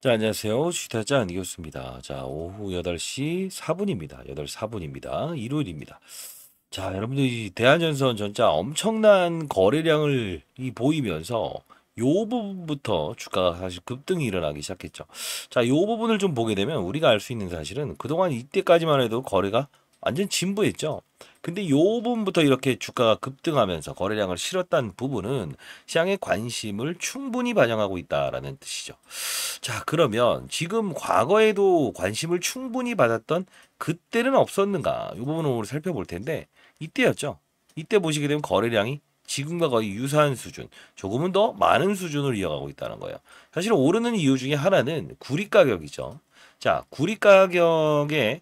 자, 안녕하세요. 시타자 안기습니다 자, 오후 8시 4분입니다. 8시 4분입니다. 일요일입니다. 자, 여러분들 이 대한전선 전자 엄청난 거래량을 이 보이면서 요 부분부터 주가가 사실 급등이 일어나기 시작했죠. 자, 요 부분을 좀 보게 되면 우리가 알 수 있는 사실은 그동안 이때까지만 해도 거래가 완전 진부했죠. 근데 요 부분부터 이렇게 주가가 급등하면서 거래량을 실었다는 부분은 시장의 관심을 충분히 반영하고 있다라는 뜻이죠. 자, 그러면 지금 과거에도 관심을 충분히 받았던 그때는 없었는가? 요 부분을 오늘 살펴볼 텐데 이때였죠. 이때 보시게 되면 거래량이 지금과 거의 유사한 수준, 조금은 더 많은 수준으로 이어가고 있다는 거예요. 사실 오르는 이유 중에 하나는 구리 가격이죠. 자, 구리 가격에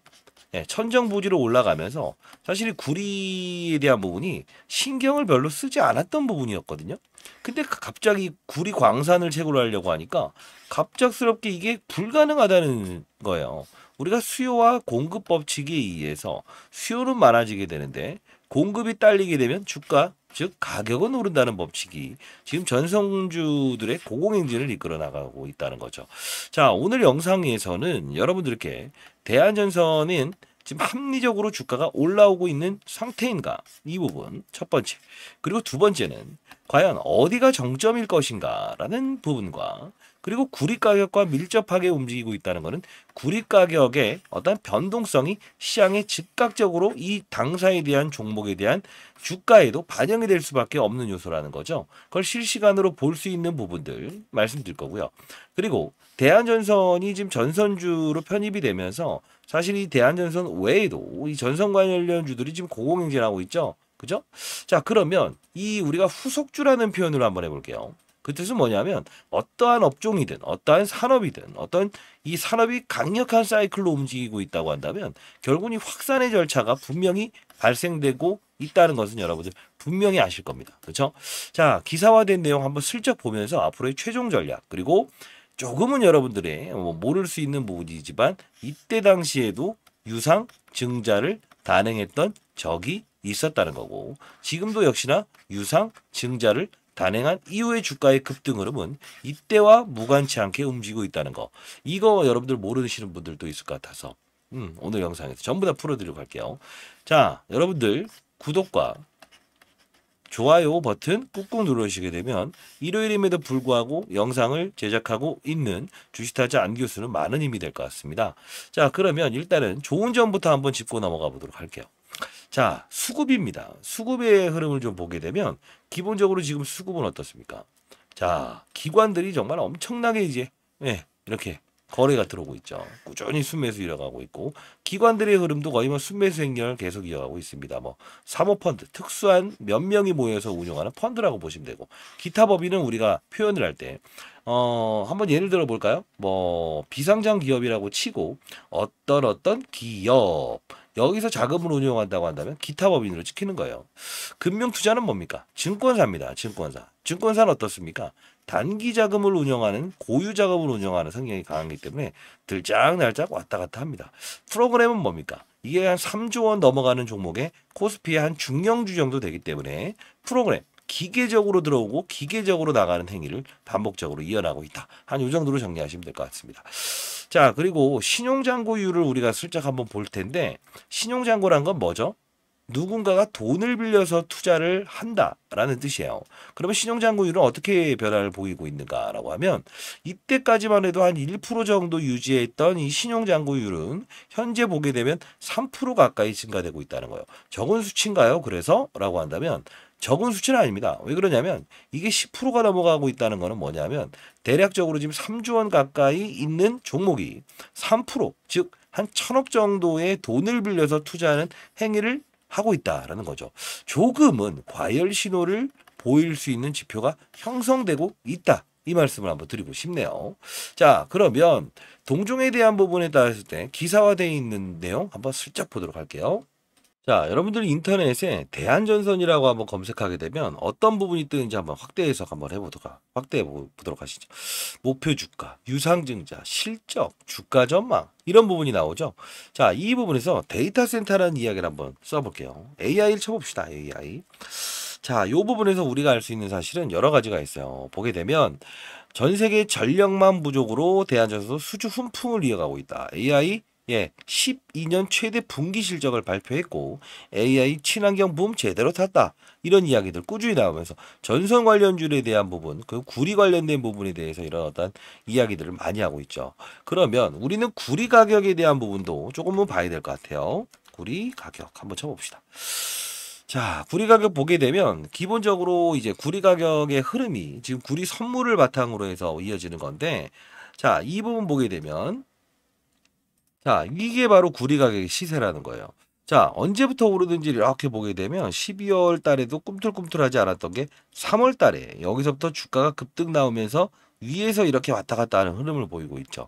예, 천정 부지로 올라가면서 사실 구리에 대한 부분이 신경을 별로 쓰지 않았던 부분이었거든요. 근데 갑자기 구리 광산을 채굴하려고 하니까 갑작스럽게 이게 불가능하다는 거예요. 우리가 수요와 공급 법칙에 의해서 수요는 많아지게 되는데 공급이 딸리게 되면 주가 즉 가격은 오른다는 법칙이 지금 전성주들의 고공행진을 이끌어 나가고 있다는 거죠. 자 오늘 영상에서는 여러분들 께 대한전선은 지금 합리적으로 주가가 올라오고 있는 상태인가 이 부분 첫 번째 그리고 두 번째는 과연 어디가 정점일 것인가라는 부분과 그리고 구리 가격과 밀접하게 움직이고 있다는 것은 구리 가격의 어떤 변동성이 시장에 즉각적으로 이 당사에 대한 종목에 대한 주가에도 반영이 될 수밖에 없는 요소라는 거죠. 그걸 실시간으로 볼 수 있는 부분들 말씀드릴 거고요. 그리고 대한전선이 지금 전선주로 편입이 되면서 사실 이 대한전선 외에도 이 전선 관련주들이 지금 고공행진하고 있죠. 그죠? 자, 그러면 이 우리가 후속주라는 표현으로 한번 해볼게요. 그 뜻은 뭐냐면 어떠한 업종이든 어떠한 산업이든 어떤 이 산업이 강력한 사이클로 움직이고 있다고 한다면 결국 은이 확산의 절차가 분명히 발생되고 있다는 것은 여러분들 분명히 아실 겁니다. 그렇죠? 자 기사화된 내용 한번 슬쩍 보면서 앞으로의 최종 전략 그리고 조금은 여러분들의 뭐 모를 수 있는 부분이지만 이때 당시에도 유상 증자를 단행했던 적이 있었다는 거고 지금도 역시나 유상 증자를 단행한 이후의 주가의 급등 흐름은 이때와 무관치 않게 움직이고 있다는 거. 이거 여러분들 모르시는 분들도 있을 것 같아서 음, 오늘 영상에서 전부 다 풀어드리고 할게요. 자, 여러분들 구독과 좋아요 버튼 꾹꾹 누르시게 되면 일요일임에도 불구하고 영상을 제작하고 있는 주식타자 안 교수는 많은 힘이 될 것 같습니다. 자, 그러면 일단은 좋은 점부터 한번 짚고 넘어가 보도록 할게요. 자, 수급입니다. 수급의 흐름을 좀 보게 되면 기본적으로 지금 수급은 어떻습니까? 자, 기관들이 정말 엄청나게 이제 네, 이렇게 거래가 들어오고 있죠. 꾸준히 순매수 이어가고 있고 기관들의 흐름도 거의 뭐 순매수 행렬 계속 이어가고 있습니다. 뭐 사모펀드 특수한 몇 명이 모여서 운영하는 펀드라고 보시면 되고 기타 법인은 우리가 표현을 할 때 어, 한번 예를 들어 볼까요? 뭐 비상장 기업이라고 치고 어떤 어떤 기업 여기서 자금을 운용한다고 한다면 기타 법인으로 찍히는 거예요. 금융 투자는 뭡니까? 증권사입니다. 증권사. 증권사는 어떻습니까? 단기 자금을 운영하는 고유 자금을 운영하는 성향이 강하기 때문에 들짝날짝 왔다 갔다 합니다. 프로그램은 뭡니까? 이게 한 3조 원 넘어가는 종목에 코스피의 한 중형 주정도 되기 때문에 프로그램 기계적으로 들어오고 기계적으로 나가는 행위를 반복적으로 이어나고 있다. 한요 정도로 정리하시면 될 것 같습니다. 자, 그리고 신용장고율을 우리가 슬쩍 한번 볼 텐데 신용장고란 건 뭐죠? 누군가가 돈을 빌려서 투자를 한다라는 뜻이에요. 그러면 신용장고율은 어떻게 변화를 보이고 있는가라고 하면 이때까지만 해도 한 1% 정도 유지했던 이 신용장고율은 현재 보게 되면 3% 가까이 증가되고 있다는 거예요. 적은 수치인가요? 그래서라고 한다면 적은 수치는 아닙니다. 왜 그러냐면 이게 10%가 넘어가고 있다는 거는 뭐냐면 대략적으로 지금 3조 원 가까이 있는 종목이 3%즉 한 천억 정도의 돈을 빌려서 투자하는 행위를 하고 있다라는 거죠. 조금은 과열 신호를 보일 수 있는 지표가 형성되고 있다. 이 말씀을 한번 드리고 싶네요. 자, 그러면 동종에 대한 부분에 따라서 기사화되어 있는 내용 한번 슬쩍 보도록 할게요. 자, 여러분들이 인터넷에 대한전선이라고 한번 검색하게 되면 어떤 부분이 뜨는지 한번 확대해서 한번 해보도록, 확대해 보도록 하시죠. 목표 주가, 유상증자, 실적, 주가 전망, 이런 부분이 나오죠. 자, 이 부분에서 데이터 센터라는 이야기를 한번 써볼게요. AI를 쳐봅시다, AI. 자, 이 부분에서 우리가 알 수 있는 사실은 여러 가지가 있어요. 보게 되면 전 세계 전력만 부족으로 대한전선 수주 훈풍을 이어가고 있다. AI 예, 12년 최대 분기 실적을 발표했고 AI 친환경 붐 제대로 탔다. 이런 이야기들 꾸준히 나오면서 전선 관련주에 대한 부분, 그 구리 관련된 부분에 대해서 이런 어떤 이야기들을 많이 하고 있죠. 그러면 우리는 구리 가격에 대한 부분도 조금은 봐야 될 것 같아요. 구리 가격 한번 쳐봅시다. 자, 구리 가격 보게 되면 기본적으로 이제 구리 가격의 흐름이 지금 구리 선물을 바탕으로 해서 이어지는 건데 자, 이 부분 보게 되면 자, 이게 바로 구리 가격의 시세라는 거예요. 자, 언제부터 오르든지 이렇게 보게 되면 12월 달에도 꿈틀꿈틀하지 않았던 게 3월 달에 여기서부터 주가가 급등 나오면서 위에서 이렇게 왔다 갔다 하는 흐름을 보이고 있죠.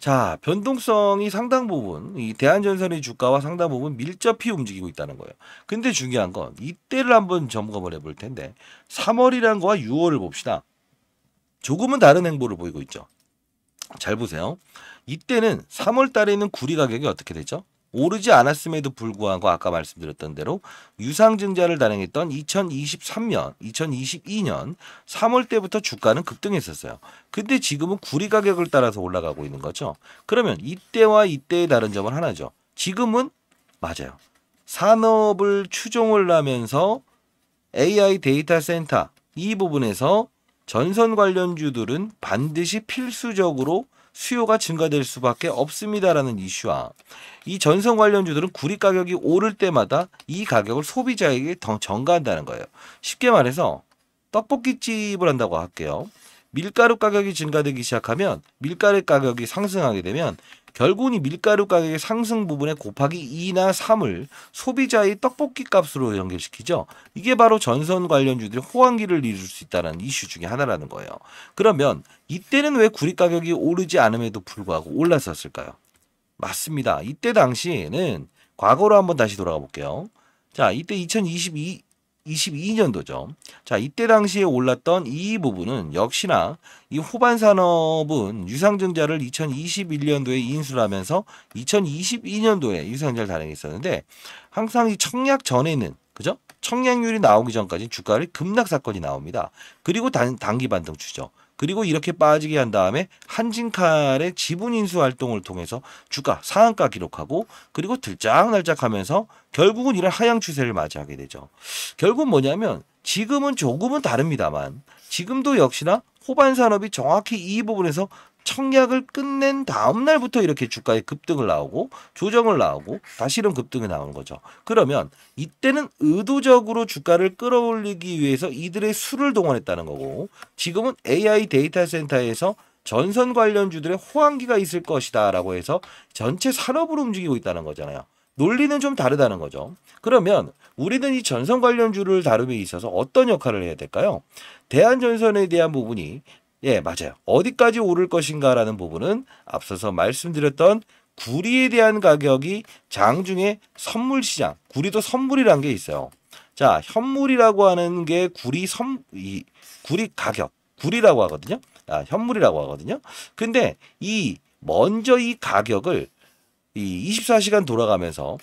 자, 변동성이 상당 부분 이 대한전선의 주가와 상당 부분 밀접히 움직이고 있다는 거예요. 근데 중요한 건 이때를 한번 점검을 해볼 텐데 3월이란 거와 6월을 봅시다. 조금은 다른 행보를 보이고 있죠. 잘 보세요. 이때는 3월 달에는 있 구리 가격이 어떻게 되죠? 오르지 않았음에도 불구하고 아까 말씀드렸던 대로 유상증자를 단행했던 2023년, 2022년 3월 때부터 주가는 급등했었어요. 근데 지금은 구리 가격을 따라서 올라가고 있는 거죠. 그러면 이때와 이때의 다른 점은 하나죠. 지금은 맞아요. 산업을 추종을 하면서 AI 데이터 센터 이 부분에서 전선 관련주들은 반드시 필수적으로 수요가 증가될 수밖에 없습니다라는 이슈와 이 전선 관련주들은 구리 가격이 오를 때마다 이 가격을 소비자에게 더 전가한다는 거예요. 쉽게 말해서 떡볶이집을 한다고 할게요. 밀가루 가격이 증가되기 시작하면 밀가루 가격이 상승하게 되면 결국은 이 밀가루 가격의 상승 부분에 곱하기 2나 3을 소비자의 떡볶이 값으로 연결시키죠. 이게 바로 전선 관련주들이 호황기를 이룰 수 있다는 이슈 중에 하나라는 거예요. 그러면 이때는 왜 구리 가격이 오르지 않음에도 불구하고 올랐었을까요? 맞습니다. 이때 당시에는 과거로 한번 다시 돌아가 볼게요. 자, 이때 2022, 2 0 2년도죠 자, 이때 당시에 올랐던 이 부분은 역시나 이후반 산업은 유상증자를 2021년도에 인수를 하면서 2022년도에 유상증자를 단행했었는데 항상 이 청약 전에는 그죠? 청약률이 나오기 전까지 주가를 급락 사건이 나옵니다. 그리고 단, 단기 반등 추죠. 그리고 이렇게 빠지게 한 다음에 한진칼의 지분 인수 활동을 통해서 주가 상한가 기록하고 그리고 들짝날짝하면서 결국은 이런 하향 추세를 맞이하게 되죠. 결국 뭐냐면 지금은 조금은 다릅니다만 지금도 역시나 호반 산업이 정확히 이 부분에서 청약을 끝낸 다음 날부터 이렇게 주가에 급등을 나오고 조정을 나오고 다시는 급등이 나오는 거죠. 그러면 이때는 의도적으로 주가를 끌어올리기 위해서 이들의 수를 동원했다는 거고 지금은 AI 데이터 센터에서 전선 관련주들의 호황기가 있을 것이다라고 해서 전체 산업으로 움직이고 있다는 거잖아요. 논리는 좀 다르다는 거죠. 그러면 우리는 이 전선 관련주를 다룸에 있어서 어떤 역할을 해야 될까요? 대한전선에 대한 부분이 예, 맞아요. 어디까지 오를 것인가라는 부분은 앞서서 말씀드렸던 구리에 대한 가격이 장중에 선물 시장, 구리도 선물이란 게 있어요. 자, 현물이라고 하는 게 구리 선, 이, 구리 가격, 구리라고 하거든요. 아, 현물이라고 하거든요. 근데 이, 먼저 이 가격을 이 24시간 돌아가면서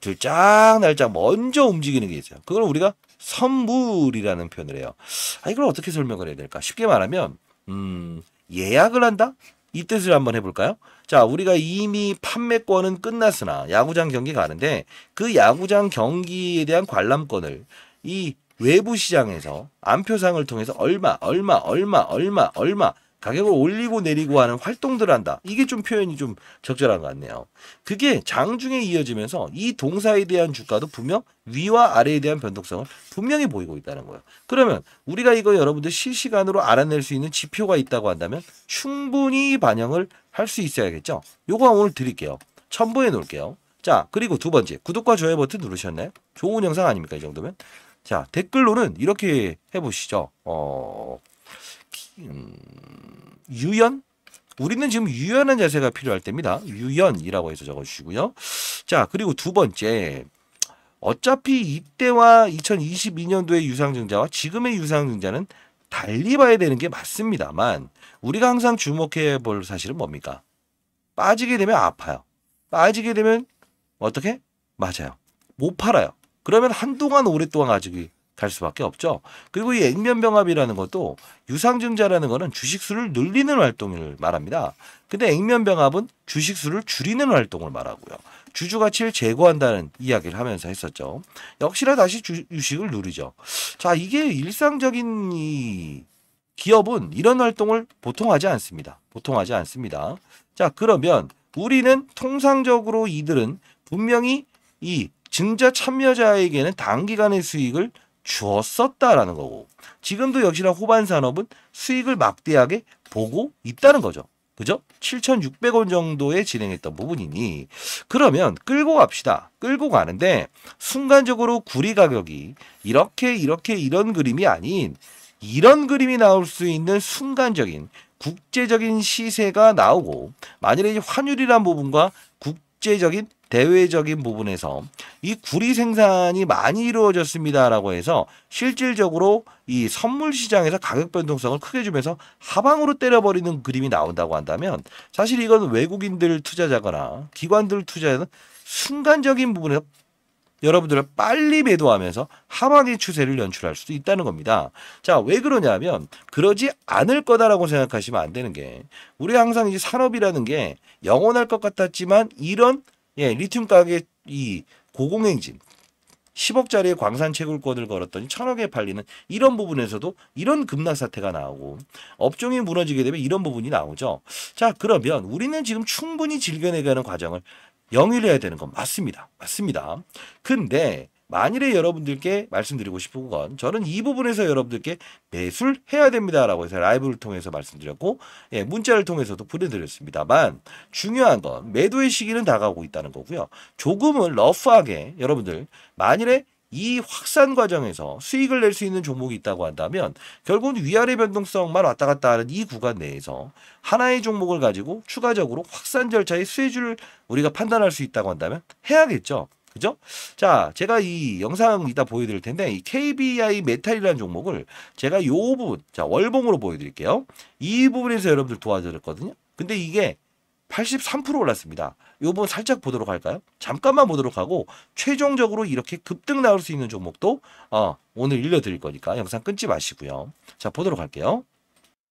들짝 날짝 먼저 움직이는 게 있어요. 그걸 우리가 선물이라는 표현을 해요. 아, 이걸 어떻게 설명을 해야 될까? 쉽게 말하면 음, 예약을 한다? 이 뜻을 한번 해볼까요? 자, 우리가 이미 판매권은 끝났으나 야구장 경기가 하는데 그 야구장 경기에 대한 관람권을 이 외부 시장에서 안표상을 통해서 얼마, 얼마, 얼마, 얼마, 얼마 가격을 올리고 내리고 하는 활동들을 한다. 이게 좀 표현이 좀 적절한 것 같네요. 그게 장중에 이어지면서 이 동사에 대한 주가도 분명 위와 아래에 대한 변동성을 분명히 보이고 있다는 거예요. 그러면 우리가 이거 여러분들 실시간으로 알아낼 수 있는 지표가 있다고 한다면 충분히 반영을 할 수 있어야겠죠. 요거 오늘 드릴게요. 첨부해 놓을게요. 자, 그리고 두 번째 구독과 좋아요 버튼 누르셨나요? 좋은 영상 아닙니까? 이 정도면. 자, 댓글로는 이렇게 해보시죠. 어... 음, 유연? 우리는 지금 유연한 자세가 필요할 때입니다. 유연이라고 해서 적어주시고요. 자, 그리고 두 번째. 어차피 이때와 2022년도의 유상증자와 지금의 유상증자는 달리 봐야 되는 게 맞습니다만 우리가 항상 주목해 볼 사실은 뭡니까? 빠지게 되면 아파요. 빠지게 되면 어떻게? 맞아요. 못 팔아요. 그러면 한동안 오랫동안 가지기 갈 수밖에 없죠. 그리고 이 액면병합이라는 것도 유상증자라는 것은 주식수를 늘리는 활동을 말합니다. 근데 액면병합은 주식수를 줄이는 활동을 말하고요. 주주 가치를 제고한다는 이야기를 하면서 했었죠. 역시나 다시 주, 유식을 누리죠. 자, 이게 일상적인 이 기업은 이런 활동을 보통 하지 않습니다. 보통 하지 않습니다. 자, 그러면 우리는 통상적으로 이들은 분명히 이 증자 참여자에게는 단기간의 수익을 주었었다라는 거고 지금도 역시나 호반 산업은 수익을 막대하게 보고 있다는 거죠. 그죠? 7,600원 정도에 진행했던 부분이니 그러면 끌고 갑시다. 끌고 가는데 순간적으로 구리 가격이 이렇게 이렇게 이런 그림이 아닌 이런 그림이 나올 수 있는 순간적인 국제적인 시세가 나오고 만일에 환율이란 부분과 국 국제적인 대외적인 부분에서 이 구리 생산이 많이 이루어졌습니다라고 해서 실질적으로 이 선물 시장에서 가격 변동성을 크게 주면서 하방으로 때려버리는 그림이 나온다고 한다면 사실 이건 외국인들 투자자거나 기관들 투자자는 순간적인 부분에서 여러분들을 빨리 매도하면서 하방의 추세를 연출할 수도 있다는 겁니다. 자, 왜 그러냐면 그러지 않을 거다라고 생각하시면 안 되는 게 우리 항상 이제 산업이라는 게 영원할 것 같았지만 이런 예, 리튬 가격 이 고공행진 10억짜리의 광산 채굴권을 걸었더니 천억에 팔리는 이런 부분에서도 이런 급락 사태가 나오고 업종이 무너지게 되면 이런 부분이 나오죠. 자 그러면 우리는 지금 충분히 즐겨내가는 과정을 0일 해야 되는 건 맞습니다. 맞습니다. 근데 만일에 여러분들께 말씀드리고 싶은 건 저는 이 부분에서 여러분들께 매를해야 됩니다라고 해서 라이브를 통해서 말씀드렸고 예, 문자를 통해서도 보내드렸습니다만 중요한 건 매도의 시기는 다가오고 있다는 거고요. 조금은 러프하게 여러분들 만일에 이 확산 과정에서 수익을 낼 수 있는 종목이 있다고 한다면 결국은 위아래 변동성만 왔다 갔다 하는 이 구간 내에서 하나의 종목을 가지고 추가적으로 확산 절차의 수혜주를 우리가 판단할 수 있다고 한다면 해야겠죠. 그죠? 자, 제가 이 영상 이따 보여드릴 텐데, 이 KBI 메탈이라는 종목을 제가 요 부분, 자, 월봉으로 보여드릴게요. 이 부분에서 여러분들 도와드렸거든요. 근데 이게 83% 올랐습니다. 요번 살짝 보도록 할까요? 잠깐만 보도록 하고 최종적으로 이렇게 급등 나올 수 있는 종목도 어, 오늘 일러드릴 거니까 영상 끊지 마시고요. 자 보도록 할게요.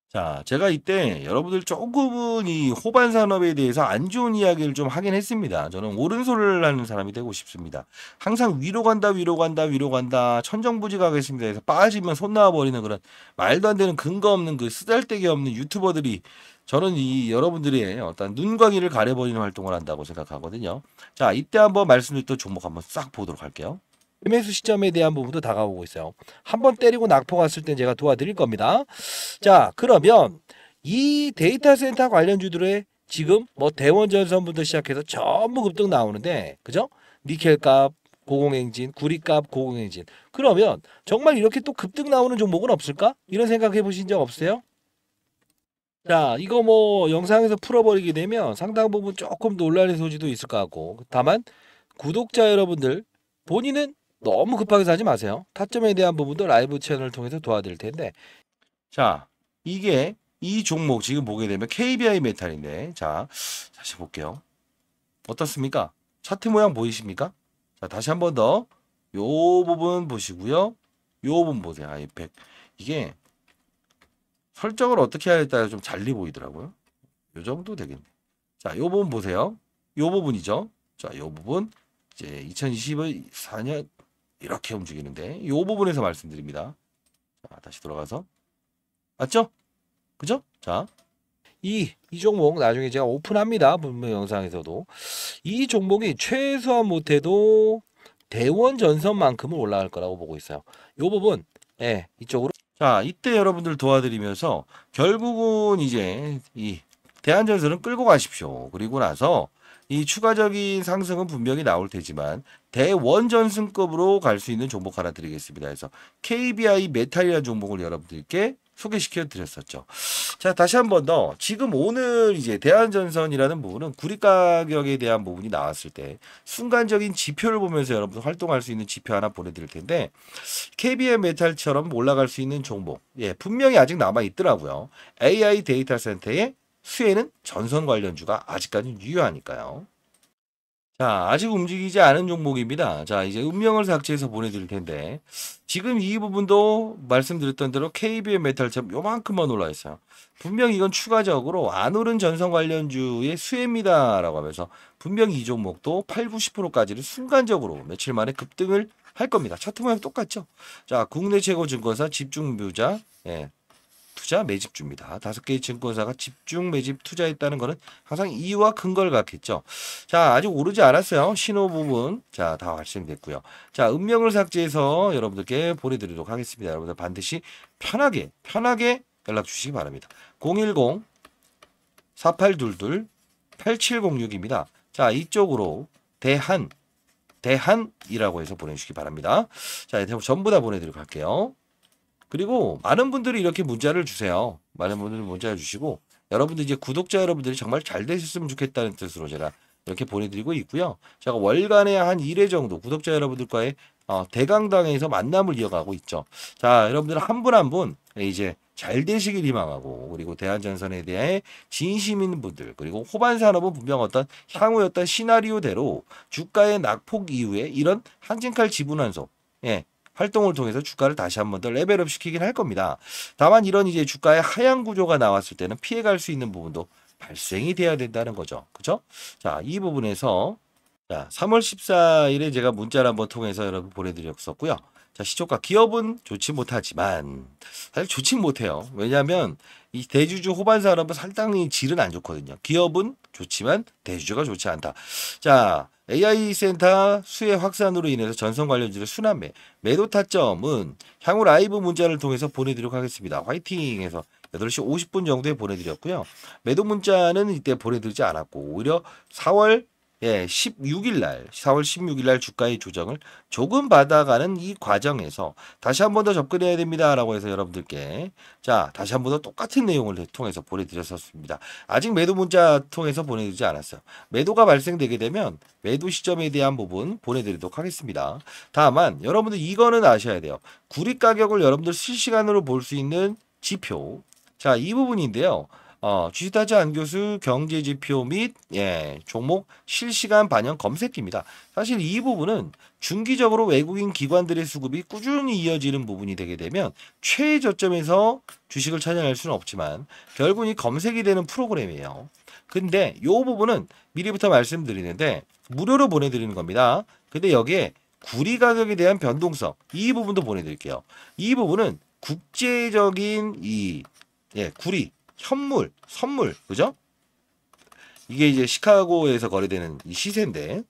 자, 제가 이때 여러분들 조금은 이 호반 산업에 대해서 안 좋은 이야기를 좀 하긴 했습니다. 저는 오른손을 하는 사람이 되고 싶습니다. 항상 위로 간다, 위로 간다, 위로 간다, 천정부지가겠습니다. 해서 빠지면 손 나와버리는 그런 말도 안 되는 근거 없는 그 쓰잘데기 없는 유튜버들이 저는 이 여러분들이 어떤 눈광이를 가려버리는 활동을 한다고 생각하거든요. 자, 이때 한번 말씀드렸던 종목 한번 싹 보도록 할게요. 매수 시점에 대한 부분도 다가오고 있어요. 한번 때리고 낙포 갔을 땐 제가 도와드릴 겁니다. 자, 그러면 이 데이터 센터 관련주들의 지금 뭐 대원전선부터 시작해서 전부 급등 나오는데, 그죠? 니켈값, 고공행진, 구리값, 고공행진. 그러면 정말 이렇게 또 급등 나오는 종목은 없을까? 이런 생각 해보신 적 없어요? 자, 이거 뭐 영상에서 풀어버리게 되면 상당 부분 조금 논란의 소지도 있을 것 같고 다만 구독자 여러분들 본인은 너무 급하게 사지 마세요. 타점에 대한 부분도 라이브 채널을 통해서 도와드릴 텐데 자, 이게 이 종목 지금 보게 되면 KBI 메탈인데 자, 다시 볼게요. 어떻습니까? 차트 모양 보이십니까? 자, 다시 한 번 더 요 부분 보시고요. 요 부분 보세요. 아이 팩 이게 설정을 어떻게 하에 따라 좀 잘리 보이더라고요. 요 정도 되겠네. 자, 요 부분 보세요. 요 부분이죠. 자, 요 부분 이제 2024년 이렇게 움직이는데 요 부분에서 말씀드립니다. 자, 다시 돌아가서 맞죠? 그죠? 자, 이, 이 종목 나중에 제가 오픈합니다. 분명 영상에서도. 이 종목이 최소한 못해도 대원 전선만큼은 올라갈 거라고 보고 있어요. 요 부분, 예, 이쪽으로 자, 이때 여러분들 도와드리면서 결국은 이제 이 대한전선은 끌고 가십시오. 그리고 나서 이 추가적인 상승은 분명히 나올 테지만 대원전승급으로 갈 수 있는 종목 하나 드리겠습니다. 그래서 KBI 메탈이라는 종목을 여러분들께 소개시켜 드렸었죠. 자, 다시 한 번 더. 지금 오늘 이제 대한전선이라는 부분은 구리 가격에 대한 부분이 나왔을 때 순간적인 지표를 보면서 여러분 활동할 수 있는 지표 하나 보내드릴 텐데 KBM 메탈처럼 올라갈 수 있는 종목. 예, 분명히 아직 남아 있더라고요. AI 데이터 센터의 수혜는 전선 관련주가 아직까지는 유효하니까요. 자, 아직 움직이지 않은 종목입니다. 자, 이제 운명을 삭제해서 보내드릴 텐데 지금 이 부분도 말씀드렸던 대로 KBM 메탈처럼 요만큼만 올라있어요. 분명 이건 추가적으로 안 오른 전선 관련주의 수혜입니다라고 하면서 분명 이 종목도 8, 90%까지는 순간적으로 며칠 만에 급등을 할 겁니다. 차트 모양 똑같죠? 자, 국내 최고 증권사 집중묘자 예, 투자 매집주입니다. 다섯 개의 증권사가 집중 매집 투자했다는 것은 항상 이유와 근거를 갖겠죠. 자, 아직 오르지 않았어요. 신호 부분. 자, 다 발생됐고요. 자, 음명을 삭제해서 여러분들께 보내드리도록 하겠습니다. 여러분들 반드시 편하게, 편하게 연락 주시기 바랍니다. 010 4822 8706입니다. 자, 이쪽으로 대한, 대한이라고 해서 보내주시기 바랍니다. 자, 전부 다 보내드리도록 할게요. 그리고 많은 분들이 이렇게 문자를 주세요. 많은 분들이 문자를 주시고 여러분들 이제 구독자 여러분들이 정말 잘 되셨으면 좋겠다는 뜻으로 제가 이렇게 보내드리고 있고요. 제가 월간에 한 1회 정도 구독자 여러분들과의 어, 대강당에서 만남을 이어가고 있죠. 자, 여러분들 한 분 한 분 이제 잘 되시길 희망하고 그리고 대한전선에 대해 진심인 분들 그리고 호반산업은 분명 어떤 향후 어떤 시나리오대로 주가의 낙폭 이후에 이런 한진칼 지분 환속 예, 활동을 통해서 주가를 다시 한 번 더 레벨업 시키긴 할 겁니다. 다만 이런 이제 주가의 하향 구조가 나왔을 때는 피해갈 수 있는 부분도 발생이 돼야 된다는 거죠. 그죠? 자, 이 부분에서 자, 3월 14일에 제가 문자를 한번 통해서 여러분 보내드렸었고요. 자, 시초가 기업은 좋지 못하지만 사실 좋지 못해요. 왜냐하면 이 대주주 호반 산업은 상당히 질은 안 좋거든요. 기업은 좋지만 대주주가 좋지 않다. 자, AI 센터 수혜 확산으로 인해서 전선 관련주를 순환매 매도 타점은 향후 라이브 문자를 통해서 보내드리도록 하겠습니다. 화이팅 해서 8시 50분 정도에 보내드렸고요. 매도 문자는 이때 보내드리지 않았고 오히려 4월 예, 16일 날, 4월 16일 날 주가의 조정을 조금 받아가는 이 과정에서 다시 한 번 더 접근해야 됩니다라고 해서 여러분들께 자, 다시 한 번 더 똑같은 내용을 통해서 보내드렸었습니다. 아직 매도 문자 통해서 보내드지 않았어요. 매도가 발생되게 되면 매도 시점에 대한 부분 보내드리도록 하겠습니다. 다만 여러분들 이거는 아셔야 돼요. 구리 가격을 여러분들 실시간으로 볼 수 있는 지표. 자, 이 부분인데요. 어, 주시다지 안 교수 경제 지표 및 예, 종목 실시간 반영 검색기입니다. 사실 이 부분은 중기적으로 외국인 기관들의 수급이 꾸준히 이어지는 부분이 되게 되면 최저점에서 주식을 찾아낼 수는 없지만 결국 이 검색이 되는 프로그램이에요. 근데 이 부분은 미리부터 말씀드리는데 무료로 보내드리는 겁니다. 근데 여기에 구리 가격에 대한 변동성 이 부분도 보내드릴게요. 이 부분은 국제적인 이 예, 구리 현물, 선물, 그죠? 이게 이제 시카고에서 거래되는 이 시세인데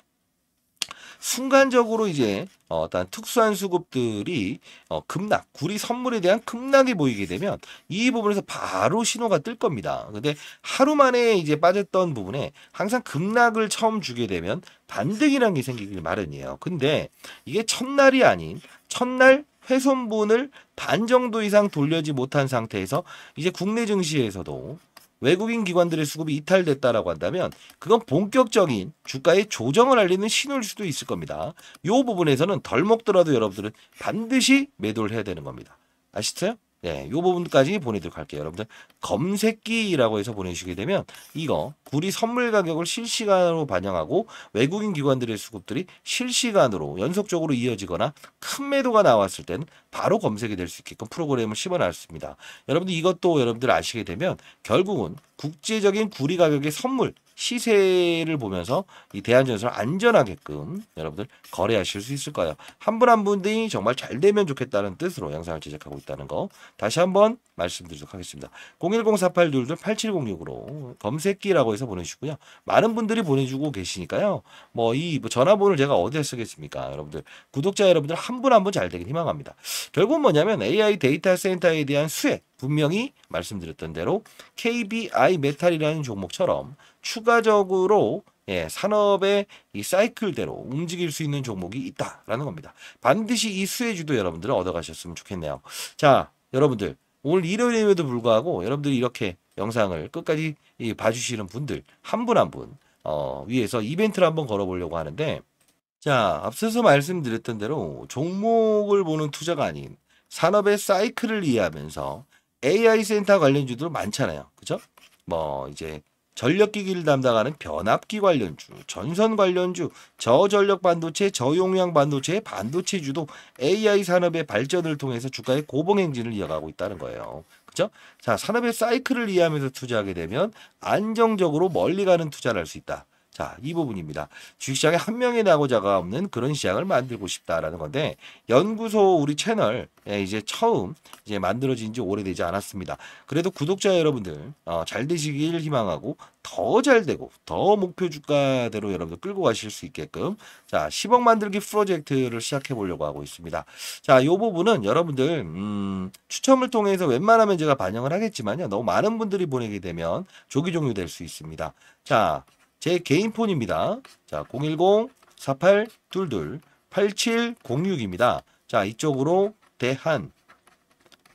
순간적으로 이제 어, 어떤 특수한 수급들이 어 급락, 구리 선물에 대한 급락이 보이게 되면 이 부분에서 바로 신호가 뜰 겁니다. 근데 하루 만에 이제 빠졌던 부분에 항상 급락을 처음 주게 되면 반등이란 게 생기길 마련이에요. 근데 이게 첫날이 아닌 첫날 훼손분을 반 정도 이상 돌려지 못한 상태에서 이제 국내 증시에서도 외국인 기관들의 수급이 이탈됐다라고 한다면 그건 본격적인 주가의 조정을 알리는 신호일 수도 있을 겁니다. 이 부분에서는 덜 먹더라도 여러분들은 반드시 매도를 해야 되는 겁니다. 아시죠? 네, 요 부분까지 보내도록 할게요. 여러분들 검색기라고 해서 보내주시게 되면 이거 구리 선물 가격을 실시간으로 반영하고 외국인 기관들의 수급들이 실시간으로 연속적으로 이어지거나 큰 매도가 나왔을 때는 바로 검색이 될 수 있게끔 프로그램을 심어놨습니다. 여러분들 이것도 여러분들 아시게 되면 결국은 국제적인 구리 가격의 선물 시세를 보면서 이 대한전선을 안전하게끔 여러분들 거래하실 수 있을 거예요. 한 분 한 분들이 정말 잘 되면 좋겠다는 뜻으로 영상을 제작하고 있다는 거 다시 한번 말씀드리도록 하겠습니다. 0104822-8706으로 검색기라고 해서 보내주시고요. 많은 분들이 보내주고 계시니까요. 뭐이 뭐 전화번호를 제가 어디에 쓰겠습니까? 여러분들 구독자 여러분들 한 분 한 분 잘 되길 희망합니다. 결국은 뭐냐면 AI 데이터 센터에 대한 수액 분명히 말씀드렸던 대로 KBI 메탈이라는 종목처럼 추가적으로 예, 산업의 이 사이클대로 움직일 수 있는 종목이 있다라는 겁니다. 반드시 이 수혜주도 여러분들은 얻어가셨으면 좋겠네요. 자, 여러분들 오늘 일요일임에도 불구하고 여러분들이 이렇게 영상을 끝까지 이, 봐주시는 분들 한 분 한분 한 분, 어, 위에서 이벤트를 한번 걸어보려고 하는데 자, 앞서서 말씀드렸던 대로 종목을 보는 투자가 아닌 산업의 사이클을 이해하면서 AI 센터 관련주들 많잖아요. 그죠? 뭐 이제 전력기기를 담당하는 변압기 관련주, 전선 관련주, 저전력 반도체, 저용량 반도체, 반도체주도 AI 산업의 발전을 통해서 주가의 고봉 행진을 이어가고 있다는 거예요. 그죠? 자, 산업의 사이클을 이해하면서 투자하게 되면 안정적으로 멀리 가는 투자를 할 수 있다. 자, 이 부분입니다. 주식시장에 한 명의 나고자가 없는 그런 시장을 만들고 싶다라는 건데 연구소 우리 채널 예, 이제 처음 이제 만들어진 지 오래되지 않았습니다. 그래도 구독자 여러분들 어, 잘 되시길 희망하고 더 잘 되고 더 목표 주가대로 여러분들 끌고 가실 수 있게끔 자 10억 만들기 프로젝트를 시작해 보려고 하고 있습니다. 자, 요 부분은 여러분들 음, 추첨을 통해서 웬만하면 제가 반영을 하겠지만요. 너무 많은 분들이 보내게 되면 조기 종료될 수 있습니다. 자, 제 개인 폰입니다. 자, 010-4822-8706입니다. 자, 이쪽으로 대한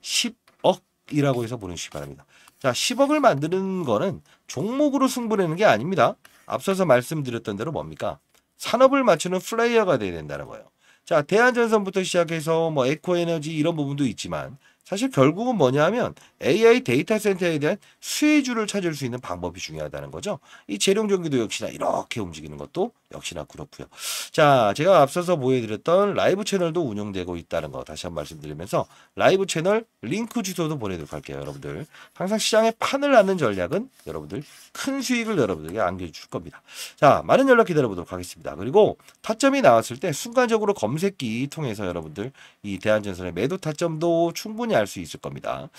10억이라고 해서 보내주시기 바랍니다. 자, 10억을 만드는 거는 종목으로 승부내는 게 아닙니다. 앞서서 말씀드렸던 대로 뭡니까? 산업을 맞추는 플레이어가 돼야 된다는 거예요. 자, 대한전선부터 시작해서 뭐 에코에너지 이런 부분도 있지만 사실 결국은 뭐냐면 AI 데이터 센터에 대한 수혜주를 찾을 수 있는 방법이 중요하다는 거죠. 이 재룡 전기도 역시나 이렇게 움직이는 것도 역시나 그렇고요. 자, 제가 앞서서 보여드렸던 라이브 채널도 운영되고 있다는 거 다시 한번 말씀드리면서 라이브 채널 링크 주소도 보내도록 할게요. 여러분들 항상 시장에 판을 나는 전략은 여러분들 큰 수익을 여러분들에게 안겨줄 겁니다. 자, 많은 연락 기다려보도록 하겠습니다. 그리고 타점이 나왔을 때 순간적으로 검색기 통해서 여러분들 이 대한전선의 매도 타점도 충분히 알 수 있을 겁니다.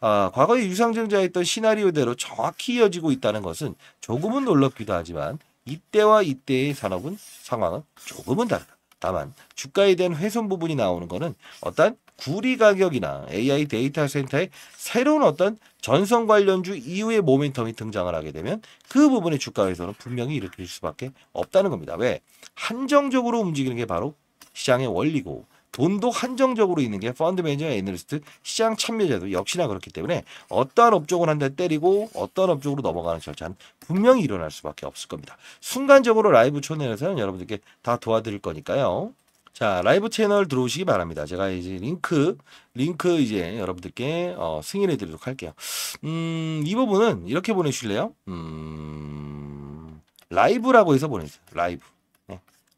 아, 과거에 유상증자했던 시나리오대로 정확히 이어지고 있다는 것은 조금은 놀랍기도 하지만 이때와 이때의 산업은 상황은 조금은 다르다. 다만 주가에 대한 훼손 부분이 나오는 것은 어떤 구리 가격이나 AI 데이터 센터의 새로운 어떤 전선 관련주 이후의 모멘텀이 등장을 하게 되면 그 부분의 주가 훼손은 분명히 일으킬 수밖에 없다는 겁니다. 왜? 한정적으로 움직이는 게 바로 시장의 원리고 돈도 한정적으로 있는 게 펀드 매니저, 애널리스트, 시장 참여자도 역시나 그렇기 때문에 어떠한 업종을 한대 때리고 어떠한 업종으로 넘어가는 절차는 분명히 일어날 수밖에 없을 겁니다. 순간적으로 라이브 초내에서는 여러분들께 다 도와드릴 거니까요. 자, 라이브 채널 들어오시기 바랍니다. 제가 이제 링크, 링크 이제 여러분들께 어, 승인해 드리도록 할게요. 음, 이 부분은 이렇게 보내주실래요? 음, 라이브라고 해서 보내주세요. 라이브.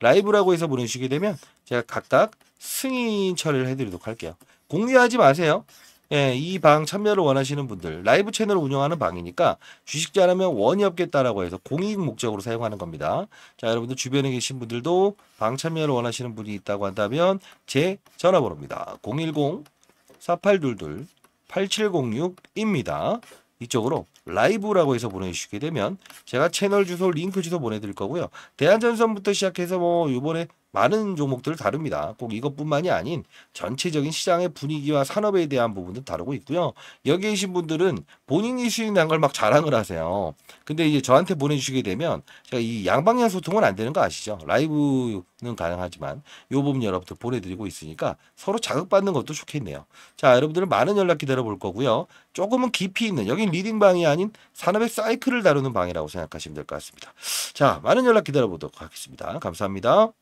라이브라고 해서 보내주시게 되면 제가 각각 승인 처리를 해드리도록 할게요. 공유하지 마세요. 예, 이 방 참여를 원하시는 분들 라이브 채널 운영하는 방이니까 주식 잘하면 원이 없겠다라고 해서 공익 목적으로 사용하는 겁니다. 자 여러분들 주변에 계신 분들도 방 참여를 원하시는 분이 있다고 한다면 제 전화번호입니다. 010 4822 8706입니다. 이쪽으로 라이브라고 해서 보내주시게 되면 제가 채널 주소 링크 주소 보내드릴 거고요. 대한전선부터 시작해서 뭐 이번에 많은 종목들 을 다룹니다. 꼭 이것뿐만이 아닌 전체적인 시장의 분위기와 산업에 대한 부분도 다루고 있고요. 여기 계신 분들은 본인이 수익 난 걸 막 자랑을 하세요. 근데 이제 저한테 보내주시게 되면 제가 이 양방향 소통은 안 되는 거 아시죠? 라이브는 가능하지만 이 부분 여러분들 보내드리고 있으니까 서로 자극받는 것도 좋겠네요. 자, 여러분들은 많은 연락 기다려볼 거고요. 조금은 깊이 있는 여기 리딩 방이 아닌 산업의 사이클을 다루는 방이라고 생각하시면 될 것 같습니다. 자, 많은 연락 기다려보도록 하겠습니다. 감사합니다.